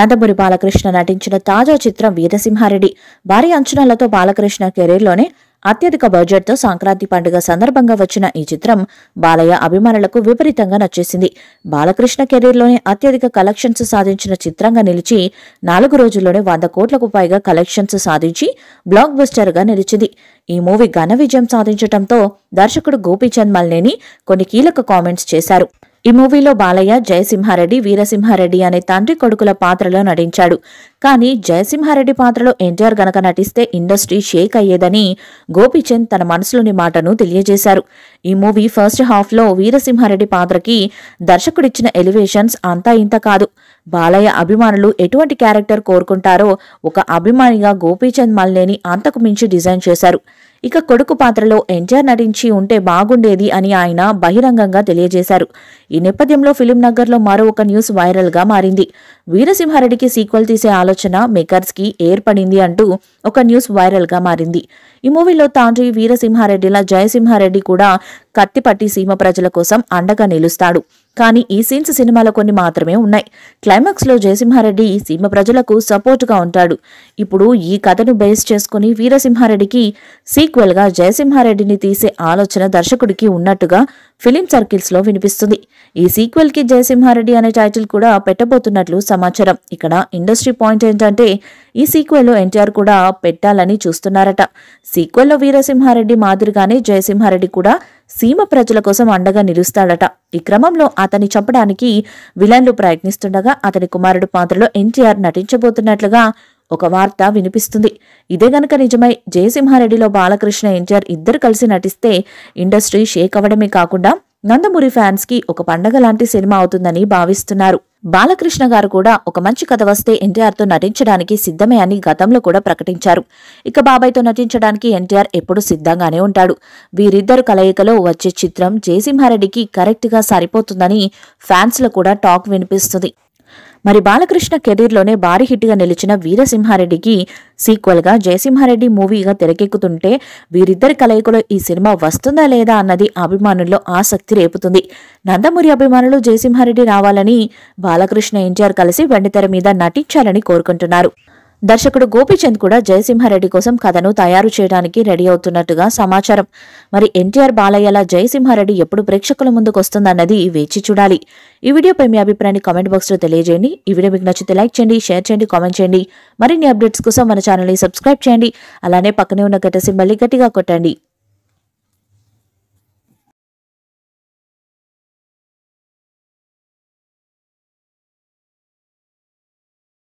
నందమూరి బాలకృష్ణ నటించిన తాజా చిత్రం వీరసింహారెడ్డి భారీ అంచనాలతో బాలకృష్ణ కెరీర్లోనే అత్యధిక బడ్జెట్తో సంక్రాంతి పండుగ సందర్భంగా వచ్చిన ఈ చిత్రం బాలయ్య అభిమానులకు విపరీతంగా నచ్చేసింది బాలకృష్ణ కెరీర్లోనే అత్యధిక కలెక్షన్స్ సాధించిన చిత్రంగా నిలిచి నాలుగు రోజుల్లోనే వంద కోట్లకు పైగా కలెక్షన్స్ సాధించి బ్లాక్ బస్టర్గా నిలిచింది ఈ మూవీ ఘన విజయం సాధించడంతో దర్శకుడు గోపీచంద్ మల్నేని కొన్ని కీలక కామెంట్స్ చేశారు ఈ మూవీలో బాలయ్య జయసింహారెడ్డి వీరసింహారెడ్డి అనే తండ్రి కొడుకుల పాత్రలో నటించాడు కానీ జయసింహారెడ్డి పాత్రలో ఎన్టీఆర్ గనక నటిస్తే ఇండస్ట్రీ షేక్ అయ్యేదని గోపీచంద్ తన మనసులోని మాటను తెలియజేశారు ఈ మూవీ ఫస్ట్ హాఫ్లో వీరసింహారెడ్డి పాత్రకి దర్శకుడిచ్చిన ఎలివేషన్స్ అంతా ఇంత కాదు బాలయ్య అభిమానులు ఎటువంటి క్యారెక్టర్ కోరుకుంటారో ఒక అభిమానిగా గోపీచంద్ మల్లేని అంతకు మించి డిజైన్ చేశారు ఇక కొడుకు పాత్రలో ఎన్టీఆర్ నటించి ఉంటే బాగుండేది అని ఆయన బహిరంగంగా తెలియజేశారు ఈ నేపథ్యంలో ఫిలిం నగర్లో మరో ఒక న్యూస్ వైరల్గా మారింది వీరసింహారెడ్డికి సీక్వల్ తీసే ఆలోచన మేకర్స్కి ఏర్పడింది అంటూ ఒక న్యూస్ వైరల్గా మారింది ఈ మూవీలో తాండ్రి వీరసింహారెడ్డిల జయసింహారెడ్డి కూడా కత్తిపట్టి సీమ ప్రజల కోసం అండగా నిలుస్తాడు కానీ ఈ సీన్స్ సినిమాలో కొన్ని మాత్రమే ఉన్నాయి క్లైమాక్స్లో జయసింహారెడ్డి సీమ ప్రజలకు సపోర్ట్గా ఉంటాడు ఇప్పుడు ఈ కథను బేస్ చేసుకుని వీరసింహారెడ్డికి సీ గా జయసింహారెడ్డిని తీసే ఆలోచన దర్శకుడికి ఉన్నట్టుగా ఫిలిం సర్కిల్స్ లో వినిపిస్తుంది ఈ సీక్వెల్ కి జయసింహారెడ్డి అనే టైటిల్ కూడా పెట్టబోతున్నట్లు సమాచారం ఇక్కడ ఇండస్ట్రీ పాయింట్ ఏంటంటే ఈ సీక్వెల్ లో ఎన్టీఆర్ కూడా పెట్టాలని చూస్తున్నారట సీక్వెల్లో వీరసింహారెడ్డి మాదిరిగానే జయసింహారెడ్డి కూడా సీమ ప్రజల కోసం అండగా నిలుస్తాడట ఈ క్రమంలో అతని చంపడానికి విలన్లు ప్రయత్నిస్తుండగా అతని కుమారుడు పాత్రలో ఎన్టీఆర్ నటించబోతున్నట్లుగా ఒక వార్త వినిపిస్తుంది ఇదే గనక నిజమై జయసింహారెడ్డిలో బాలకృష్ణ ఎన్టీఆర్ ఇద్దరు కలిసి నటిస్తే ఇండస్ట్రీ షేక్ అవ్వడమే కాకుండా నందమూరి ఫ్యాన్స్కి ఒక పండగ లాంటి సినిమా అవుతుందని భావిస్తున్నారు బాలకృష్ణ గారు కూడా ఒక మంచి కథ వస్తే ఎన్టీఆర్తో నటించడానికి సిద్ధమే అని గతంలో కూడా ప్రకటించారు ఇక బాబాయ్తో నటించడానికి ఎన్టీఆర్ ఎప్పుడూ సిద్ధంగానే ఉంటాడు వీరిద్దరు కలయికలో వచ్చే చిత్రం జయసింహారెడ్డికి కరెక్ట్గా సరిపోతుందని ఫ్యాన్స్లో కూడా టాక్ వినిపిస్తుంది మరి బాలకృష్ణ కెరీర్లోనే భారీ హిట్గా నిలిచిన వీరసింహారెడ్డికి సీక్వెల్గా జయసింహారెడ్డి మూవీగా తెరకెక్కుతుంటే వీరిద్దరి కలయికలో ఈ సినిమా వస్తుందా లేదా అన్నది అభిమానుల్లో ఆసక్తి రేపుతుంది నందమూరి అభిమానులు జయసింహారెడ్డి రావాలని బాలకృష్ణ ఎన్టీఆర్ కలిసి వెండితెర మీద నటించాలని కోరుకుంటున్నారు దర్శకుడు గోపీచంద్ కూడా జయసింహారెడ్డి కోసం కథను తయారు చేయడానికి రెడీ అవుతున్నట్టుగా సమాచారం మరి ఎన్టీఆర్ బాలయ్యల జయసింహారెడ్డి ఎప్పుడు ప్రేక్షకుల ముందుకు వస్తుందన్నది వేచి చూడాలి ఈ వీడియోపై మీ అభిప్రాయాన్ని కామెంట్ లో తెలియజేయండి ఈ వీడియో మీకు నచ్చితే లైక్ చేయండి షేర్ చేయండి కామెంట్ చేయండి మరిన్ని అప్డేట్స్ కోసం మన ఛానల్ని సబ్స్క్రైబ్ చేయండి అలానే పక్కనే ఉన్న గట్ట సింబల్ని గట్టిగా కొట్టండి